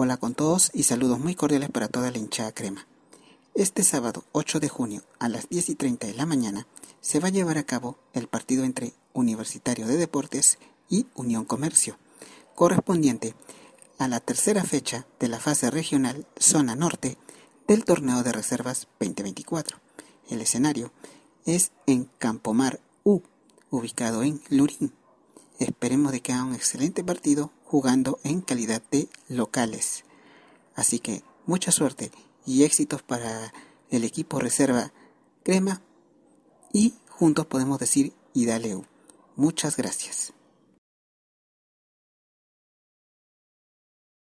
Hola con todos y saludos muy cordiales para toda la hinchada crema. Este sábado 8 de junio a las 10 y 30 de la mañana se va a llevar a cabo el partido entre Universitario de Deportes y Unión Comercio, correspondiente a la tercera fecha de la fase regional Zona Norte del Torneo de Reservas 2024. El escenario es en Campomar U, ubicado en Lurín. Esperemos de que haga un excelente partido jugando en calidad de locales. Así que mucha suerte y éxitos para el equipo reserva Crema y juntos podemos decir hidaleu Muchas gracias.